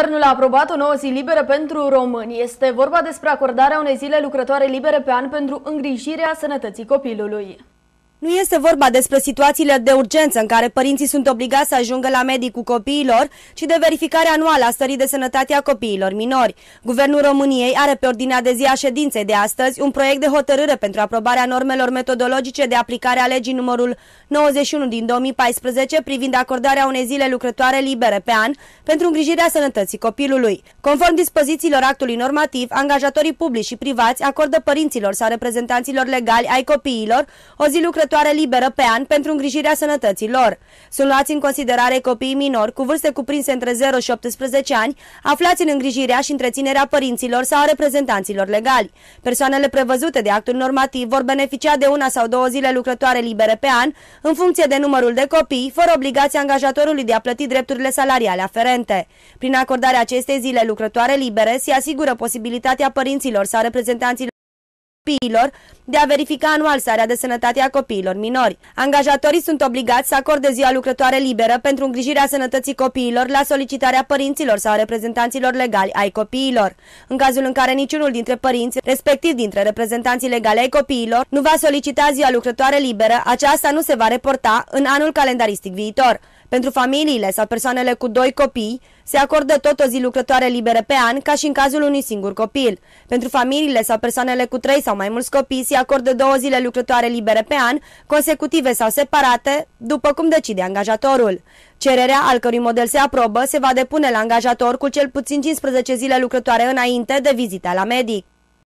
Guvernul a aprobat o nouă zi liberă pentru români. Este vorba despre acordarea unei zile lucrătoare libere pe an pentru îngrijirea sănătății copilului. Nu este vorba despre situațiile de urgență în care părinții sunt obligați să ajungă la medic cu copiilor, ci de verificarea anuală a stării de sănătate a copiilor minori. Guvernul României are pe ordinea de zi a ședinței de astăzi un proiect de hotărâre pentru aprobarea normelor metodologice de aplicare a legii numărul 91 din 2014 privind acordarea unei zile lucrătoare libere pe an pentru îngrijirea sănătății copilului. Conform dispozițiilor actului normativ, angajatorii publici și privați acordă părinților sau reprezentanților legali ai copiilor o zi lucrătoare lucrătoare liberă pe an pentru îngrijirea sănătății lor. Sunt luați în considerare copiii minori cu vârste cuprinse între 0 și 18 ani, aflați în îngrijirea și întreținerea părinților sau a reprezentanților legali. Persoanele prevăzute de actul normativ vor beneficia de una sau două zile lucrătoare libere pe an, în funcție de numărul de copii, fără obligația angajatorului de a plăti drepturile salariale aferente. Prin acordarea acestei zile lucrătoare libere, se asigură posibilitatea părinților sau reprezentanților copiilor de a verifica anual starea de sănătate a copiilor minori. Angajatorii sunt obligați să acorde ziua lucrătoare liberă pentru îngrijirea sănătății copiilor la solicitarea părinților sau reprezentanților legali ai copiilor. În cazul în care niciunul dintre părinți, respectiv dintre reprezentanții legali ai copiilor, nu va solicita ziua lucrătoare liberă, aceasta nu se va reporta în anul calendaristic viitor. Pentru familiile sau persoanele cu doi copii, se acordă tot o zi lucrătoare liberă pe an, ca și în cazul unui singur copil. Pentru familiile sau persoanele cu trei sau mai mulți copii, se acordă două zile lucrătoare libere pe an, consecutive sau separate, după cum decide angajatorul. Cererea al cărui model se aprobă se va depune la angajator cu cel puțin 15 zile lucrătoare înainte de vizita la medic.